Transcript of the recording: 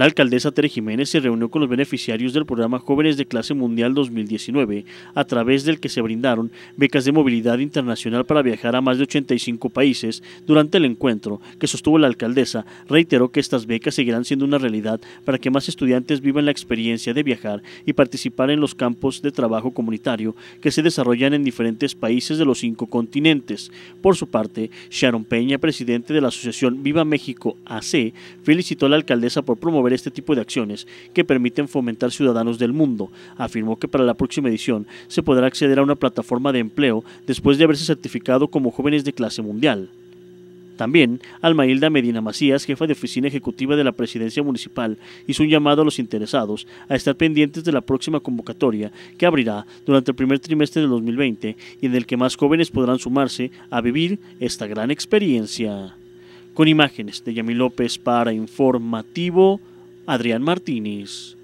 La alcaldesa Tere Jiménez se reunió con los beneficiarios del programa Jóvenes de Clase Mundial 2019, a través del que se brindaron becas de movilidad internacional para viajar a más de 85 países. Durante el encuentro que sostuvo la alcaldesa, reiteró que estas becas seguirán siendo una realidad para que más estudiantes vivan la experiencia de viajar y participar en los campos de trabajo comunitario que se desarrollan en diferentes países de los cinco continentes. Por su parte, Sharon Peña, presidente de la Asociación Viva México AC, felicitó a la alcaldesa por promover este tipo de acciones que permiten fomentar ciudadanos del mundo. Afirmó que para la próxima edición se podrá acceder a una plataforma de empleo después de haberse certificado como jóvenes de clase mundial. También, Almailda Medina Macías, jefa de oficina ejecutiva de la presidencia municipal, hizo un llamado a los interesados a estar pendientes de la próxima convocatoria que abrirá durante el primer trimestre de 2020 y en el que más jóvenes podrán sumarse a vivir esta gran experiencia. Con imágenes de Yami López para Informativo Adrián Martínez.